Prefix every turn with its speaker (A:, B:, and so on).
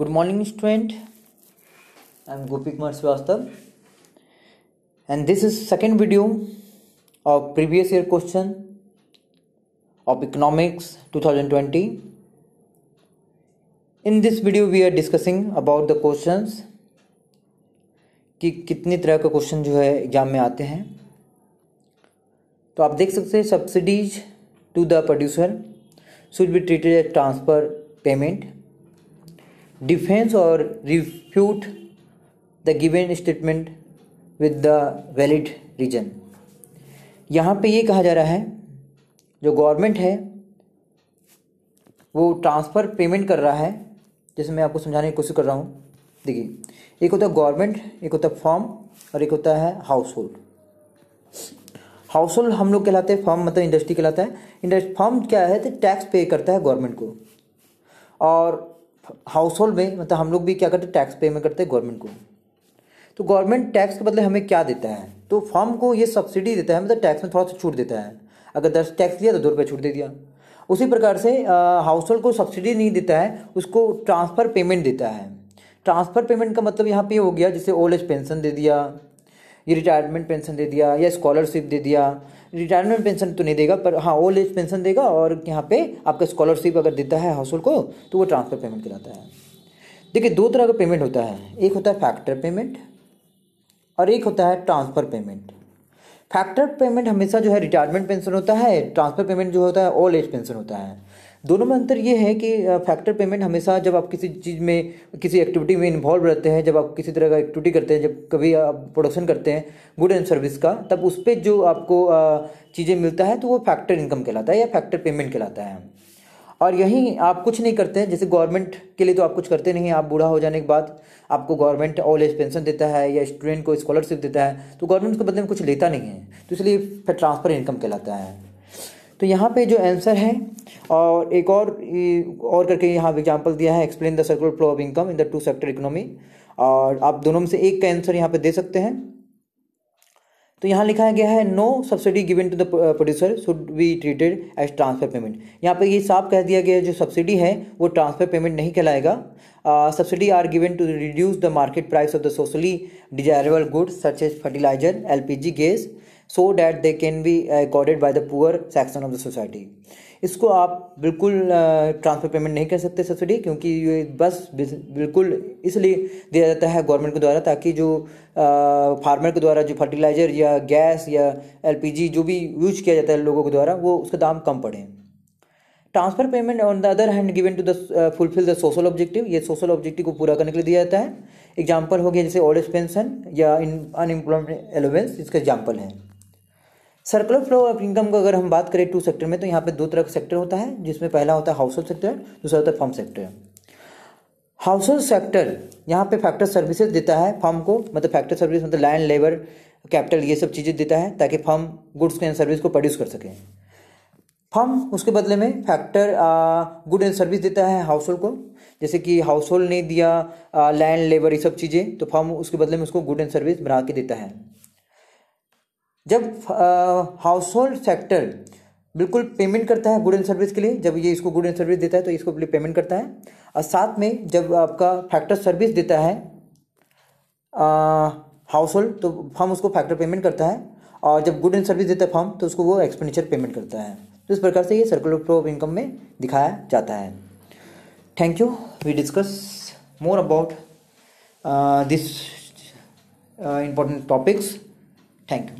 A: good morning student I am Gopi Kumar Srivastava and this is second video of previous year question of economics 2020 in this video we are discussing about the questions कि कितनी तरह का question जो है exam में आते हैं तो आप देख सकते हैं subsidies to the producer should be treated as transfer payment defence और refute the given statement with the valid reason यहाँ पे ये कहा जा रहा है जो गवर्नमेंट है वो ट्रांसफ़र पेमेंट कर रहा है जैसे मैं आपको समझाने की कोशिश कर रहा हूँ देखिए एक होता है गवर्नमेंट एक होता है फॉर्म और एक होता है हाउस होल्ड हाउस होल्ड हम लोग कहलाते हैं फॉर्म मतलब इंडस्ट्री कहलाता है इंडस्ट्री फॉर्म क्या है तो टैक्स पे करता है गवर्नमेंट को और हाउस होल्ड में मतलब हम लोग भी क्या करते हैं टैक्स पेमेंट करते हैं गवर्नमेंट को तो गवर्नमेंट टैक्स के बदले हमें क्या देता है तो फर्म को ये सब्सिडी देता है मतलब टैक्स में थोड़ा सा छूट देता है अगर दस टैक्स दिया तो दो रुपये छूट दे दिया उसी प्रकार से हाउस होल्ड को सब्सिडी नहीं देता है उसको ट्रांसफ़र पेमेंट देता है ट्रांसफ़र पेमेंट का मतलब यहाँ पे हो गया जैसे ओल्ड एज पेंशन दे दिया ये रिटायरमेंट पेंशन दे दिया या स्कॉलरशिप दे दिया रिटायरमेंट पेंशन तो नहीं देगा पर हाँ ओल्ड एज पेंशन देगा और यहाँ पे आपका स्कॉलरशिप अगर देता है हाउस को तो वो ट्रांसफ़र पेमेंट कराता है देखिए दो तरह का पेमेंट होता है एक होता है फैक्टर पेमेंट और एक होता है ट्रांसफ़र पेमेंट फैक्टर पेमेंट हमेशा जो है रिटायरमेंट पेंशन होता है ट्रांसफ़र पेमेंट जो होता है ओल्ड एज पेंशन होता है दोनों में अंतर ये है कि फैक्टर पेमेंट हमेशा जब आप किसी चीज़ में किसी एक्टिविटी में इन्वॉल्व रहते हैं जब आप किसी तरह का एक्टिविटी करते हैं जब कभी आप प्रोडक्शन करते हैं गुड एंड सर्विस का तब उस पर जो आपको चीज़ें मिलता है तो वो फैक्टर इनकम कहलाता है या फैक्टर पेमेंट कहलाता है और यहीं आप कुछ नहीं करते हैं जैसे गवर्नमेंट के लिए तो आप कुछ करते नहीं आप बूढ़ा हो जाने के बाद आपको गवर्नमेंट ऑल एज पेंशन देता है या स्टूडेंट को स्कॉलरशिप देता है तो गवर्नमेंट उसके बदले में कुछ लेता नहीं है तो इसलिए फिर ट्रांसफ़र इनकम कहलाता है तो यहाँ पे जो आंसर है और एक और और करके यहाँ एग्जाम्पल दिया है explain the circular flow of income in the two sector economy और आप दोनों में से एक का आंसर यहाँ पे दे सकते हैं तो यहाँ लिखा गया है no subsidy given to the producer should be treated as transfer payment यहाँ पे ये साफ कह दिया गया है जो सब्सिडी है वो ट्रांसफर पेमेंट नहीं कहलाएगा subsidy are given to reduce the market price of the socially desirable goods such as fertiliser L P G gas so that they can be accorded by the poor section of the society इसको आप बिल्कुल transfer uh, payment नहीं कर सकते subsidy क्योंकि ये बस बिल्कुल इसलिए दिया जाता है गवर्नमेंट के द्वारा ताकि जो फार्मर uh, के द्वारा जो फर्टिलाइज़र या गैस या एलपीजी जो भी यूज किया जाता है लोगों के द्वारा वो उसका दाम कम पड़े transfer payment on the other hand given to the fulfil the social objective ये सोशल ऑब्जेक्टिव को पूरा करने के लिए दिया जाता है एग्जाम्पल हो गया जैसे ओल्ड एक्सपेंसन पेंशन या अनएम्प्लॉयमेंट अलोवेंस इसका एग्जाम्पल है सर्कुलर फ्लो ऑफ इनकम का अगर हम बात करें टू सेक्टर में तो यहाँ पे दो तरह का सेक्टर होता है जिसमें पहला होता है हाउस होल्ड सेक्टर दूसरा होता है firm sector household sector यहाँ पे फैक्टर सर्विसेज देता है फॉर्म को मतलब फैक्टर सर्विस मतलब लैंड लेबर कैपिटल ये सब चीज़ें देता है ताकि फॉर्म गुड्स एंड सर्विस को प्रोड्यूस कर सकें फॉर्म उसके बदले में फैक्टर गुड एंड सर्विस देता है हाउस होल्ड को जैसे कि हाउस होल्ड ने दिया लैंड लेबर ये सब चीज़ें तो फॉर्म उसके बदले में उसको गुड एंड सर्विस बना के देता है जब हाउस होल्ड सेक्टर बिल्कुल पेमेंट करता है गुड एंड सर्विस के लिए जब ये इसको गुड एंड सर्विस देता है तो इसको पेमेंट करता है और साथ में जब आपका फैक्टर सर्विस देता है हाउस होल्ड तो फर्म उसको फैक्टर पेमेंट करता है और जब गुड एंड सर्विस देता है फर्म तो उसको वो एक्सपेंडिचर पेमेंट करता है तो इस प्रकार से ये सर्कुलर फ्लो ऑफ इनकम में दिखाया जाता है thank you we discuss more about this important topics thank you